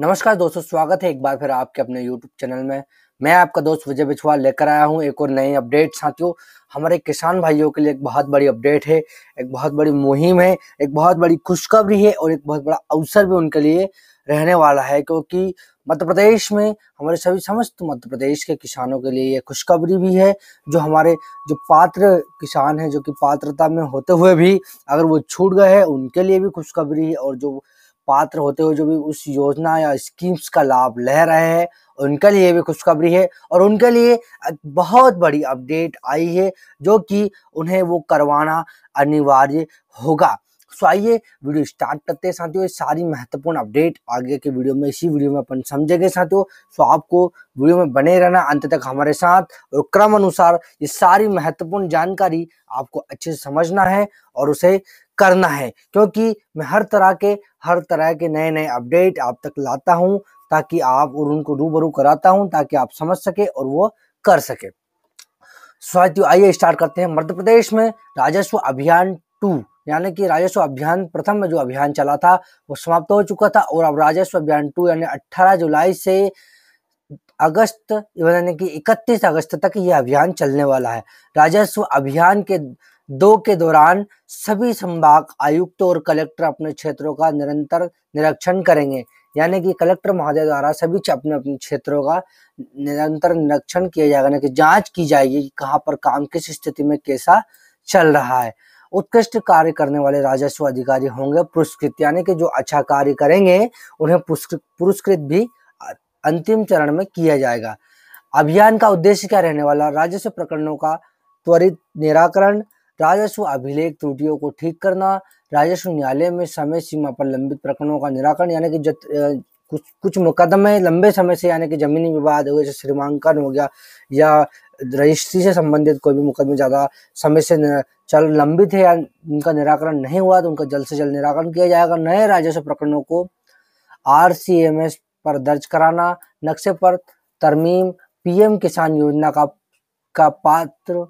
नमस्कार दोस्तों स्वागत है एक बार फिर आपके अपने यूट्यूब चैनल में मैं आपका दोस्त विजय बिछवा लेकर आया हूं एक और नए अपडेट साथियों हमारे किसान भाइयों के लिए एक बहुत बड़ी अपडेट है एक बहुत बड़ी मुहिम है एक बहुत बड़ी खुशखबरी है और एक बहुत बड़ा अवसर भी उनके लिए रहने वाला है क्योंकि मध्य प्रदेश में हमारे सभी समस्त मध्य प्रदेश के किसानों के लिए ये खुशखबरी भी है जो हमारे जो पात्र किसान हैं जो कि पात्रता में होते हुए भी अगर वो छूट गए हैं उनके लिए भी खुशखबरी है और जो पात्र होते हुए जो भी उस योजना या स्कीम्स का लाभ ले रहे हैं उनके लिए भी खुशखबरी है और उनके लिए बहुत बड़ी अपडेट आई है जो कि उन्हें वो करवाना अनिवार्य होगा सो आइए वीडियो स्टार्ट करते हैं साथियों सारी महत्वपूर्ण अपडेट आगे के वीडियो में इसी वीडियो में अपन समझेंगे साथियों सो आपको वीडियो में बने रहना अंत तक हमारे साथ और क्रम अनुसार ये सारी महत्वपूर्ण जानकारी आपको अच्छे से समझना है और उसे करना है क्योंकि मैं हर तरह के हर तरह के नए नए अपडेट आप तक लाता हूँ ताकि आप और उनको रूबरू कराता हूँ ताकि आप समझ सके और वो कर सके स्वास्थ्य तो आइए स्टार्ट करते हैं मध्य प्रदेश में राजस्व अभियान टू यानी कि राजस्व अभियान प्रथम में जो अभियान चला था वो समाप्त हो चुका था और अब राजस्व अभियान टू यानी 18 जुलाई से अगस्त यानी कि 31 अगस्त तक ये अभियान चलने वाला है राजस्व अभियान के दो के दौरान सभी संभाग आयुक्त और कलेक्टर अपने क्षेत्रों का निरंतर निरीक्षण करेंगे यानी कि कलेक्टर महोदय द्वारा सभी अपने अपने क्षेत्रों का निरंतर निरीक्षण किया जाएगा यानी कि जांच की जाएगी कि कहाँ पर काम किस स्थिति में कैसा चल रहा है उत्कृष्ट कार्य करने वाले राजस्व अधिकारी होंगे पुरस्कृत यानी कि जो अच्छा कार्य करेंगे उन्हें पुरस्कृत भी अंतिम चरण में किया जाएगा अभियान का उद्देश्य क्या रहने वाला राजस्व प्रकरणों का त्वरित निराकरण राजस्व अभिलेख त्रुटियों को ठीक करना राजस्व न्यायालय में समय सीमा पर लंबित प्रकरणों का निराकरण यानी कि जत, ए, कुछ कुछ मुकदमे लंबे समय से यानी कि जमीनी विवाद हो जैसे श्रीमांकन हो गया या रजिस्ट्री से संबंधित कोई भी मुकदमे ज़्यादा समय से चल लंबित है या उनका निराकरण नहीं हुआ तो उनका जल्द से जल्द निराकरण किया जाएगा नए राजस्व प्रकरणों को आर पर दर्ज कराना नक्शे पर तरमीम पीएम किसान योजना का का पात्र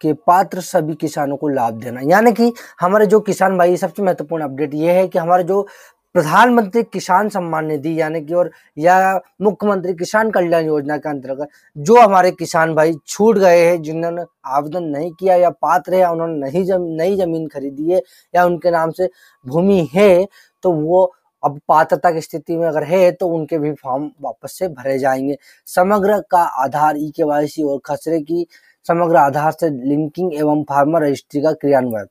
के पात्र सभी किसानों को लाभ देना यानी कि हमारे जो किसान भाई सबसे महत्वपूर्ण अपडेट ये है कि हमारे जो प्रधानमंत्री किसान सम्मान निधि यानी कि और या मुख्यमंत्री किसान कल्याण योजना के अंतर्गत जो हमारे किसान भाई छूट गए हैं जिन्होंने आवेदन नहीं किया या पात्र है उन्होंने नहीं जम, नई जमीन खरीदी है या उनके नाम से भूमि है तो वो अब पात्रता की स्थिति में अगर है तो उनके भी फॉर्म वापस से भरे जाएंगे समग्र का आधार ई के और खसरे की समग्र आधार से लिंकिंग एवं फार्मर रजिस्ट्री का क्रियान्वयन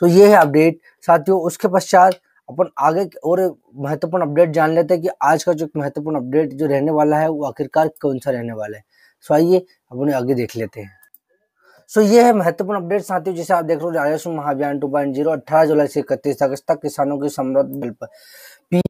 तो ये है अपडेट साथियों उसके पश्चात अपन आगे और महत्वपूर्ण अपडेट जान लेते हैं कि आज का जो महत्वपूर्ण अपडेट जो रहने वाला है वो आखिरकार कौन सा रहने वाला है सो तो आइए अपन आगे देख लेते हैं सो ये है महत्वपूर्ण अपडेट साथियों जैसे आप देख रहे हो राजस्व महाअभियान टू पॉइंट जीरो अट्ठारह जुलाई से इकतीस अगस्त तक किसानों की समृद्ध हेल्प पी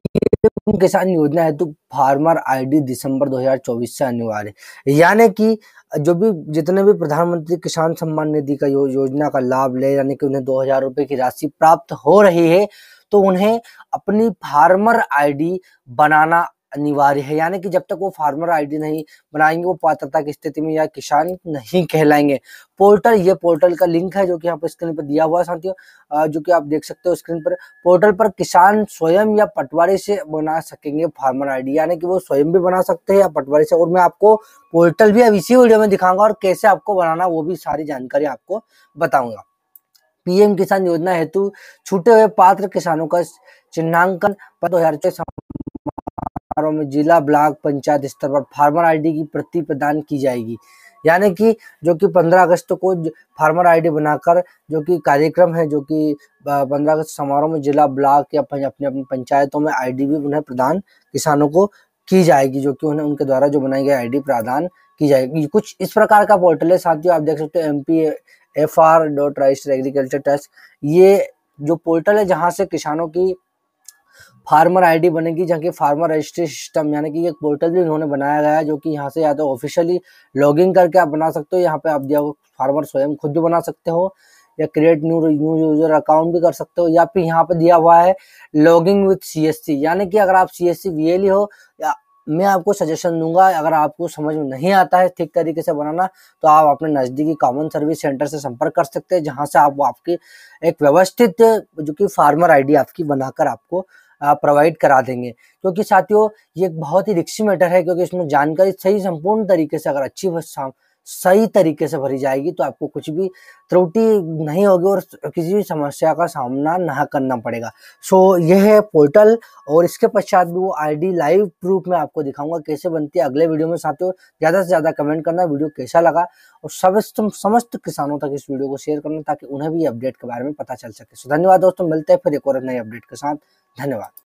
किसान योजना योजना हेतु तो फार्मर आईडी दिसंबर 2024 से अनिवार्य यानी कि जो भी जितने भी प्रधानमंत्री किसान सम्मान निधि का यो, योजना का लाभ ले यानी कि उन्हें दो हजार रुपए की राशि प्राप्त हो रही है तो उन्हें अपनी फार्मर आईडी बनाना अनिवार्य है यानी कि जब तक वो फार्मर आईडी नहीं बनाएंगे वो पात्रता की स्थिति में या किसान नहीं कहलाएंगे पोर्टल ये पोर्टल का लिंक है जो कि यहाँ पर स्क्रीन पर दिया हुआ है साथियों जो कि आप देख सकते हो स्क्रीन पर पोर्टल पर किसान स्वयं या पटवारी से बना सकेंगे फार्मर आई यानी कि वो स्वयं भी बना सकते हैं या पटवारी से और मैं आपको पोर्टल भी अब इसी वीडियो में दिखाऊंगा और कैसे आपको बनाना वो भी सारी जानकारी आपको बताऊंगा पीएम किसान योजना हेतु छूटे हुए पात्र किसानों का चिन्हांकन दो हजार फार्मों में जिला ब्लॉक पंचायत स्तर पर फार्मर आईडी की प्रति प्रदान की जाएगी यानी कि जो कि 15 अगस्त को फार्मर आईडी बनाकर जो कि कार्यक्रम है जो कि 15 अगस्त समारोह में जिला ब्लॉक या अपने अपने पंचायतों में आईडी भी उन्हें प्रदान किसानों को की जाएगी जो कि उन्हें उनके द्वारा जो बनाई गई आईडी प्रदान की जाएगी कुछ इस प्रकार का पोर्टल है साथियों आप देख सकते हो M P F R dot rice agriculture test ये जो पोर्टल है जहाँ से किसानों की फार्मर आईडी बनेगी जहाँ की फार्मर रजिस्ट्री सिस्टम यानी कि एक पोर्टल भी उन्होंने बनाया गया है जो कि यहाँ से या तो ऑफिशियली लॉगिन करके आप बना सकते हो यहाँ पे आप दिया फार्मर स्वयं खुद भी बना सकते हो या create new new user account भी कर सकते हो या फिर यहाँ पे दिया हुआ है लॉगिंग विथ सी यानी कि अगर आप सी एस e हो या मैं आपको सजेशन दूंगा अगर आपको समझ में नहीं आता है ठीक तरीके से बनाना तो आप अपने नज़दीकी कॉमन सर्विस सेंटर से संपर्क कर सकते हैं जहाँ से आप आपकी एक व्यवस्थित जो कि फार्मर आईडी आपकी बनाकर आपको प्रोवाइड करा देंगे क्योंकि साथियों ये बहुत ही रिक्सी मैटर है क्योंकि इसमें जानकारी सही संपूर्ण तरीके से अगर अच्छी सही तरीके से भरी जाएगी तो आपको कुछ भी त्रुटि नहीं होगी और किसी भी समस्या का सामना ना करना पड़ेगा सो यह है पोर्टल और इसके पश्चात भी वो आईडी लाइव प्रूफ में आपको दिखाऊंगा कैसे बनती है अगले वीडियो में साथियों ज़्यादा से ज़्यादा कमेंट करना वीडियो कैसा लगा और समस्त समस्त किसानों तक इस वीडियो को शेयर करना ताकि उन्हें भी अपडेट के बारे में पता चल सके सो धन्यवाद दोस्तों मिलते हैं फिर एक और नए अपडेट के साथ धन्यवाद